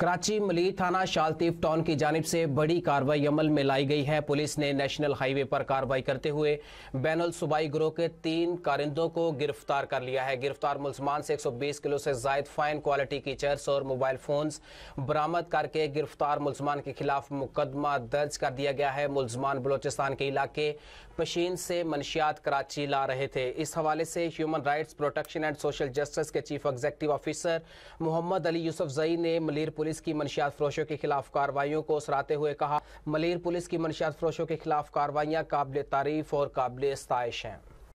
कराची मली थाना शालतीफ टाउन की जानब से बड़ी कार्रवाई अमल में लाई गई है पुलिस ने नेशनल हाईवे पर कार्रवाई करते हुए बैनल सूबाई ग्रोह के तीन कारिंदों को गिरफ्तार कर लिया है गिरफ्तार मुलजमान से 120 किलो से जायद फाइन क्वालिटी की चर्स और मोबाइल फोन्स बरामद करके गिरफ्तार मुलजमान के खिलाफ मुकदमा दर्ज कर दिया गया है मुलजमान बलोचिस्तान के इलाके पशीन से मनशियात कराची ला रहे थे इस हवाले से human rights protection and social justice के chief executive officer Mohammad Ali Yousafzai ने मलिर पुलिस पुलिस की मनशियात फरोशों के खिलाफ कार्रवाइयों को सराते हुए कहा मलेर पुलिस की मनशियात फरोशों के खिलाफ कार्रवाइयाँ काबिल तारीफ और काबिल स्तश हैं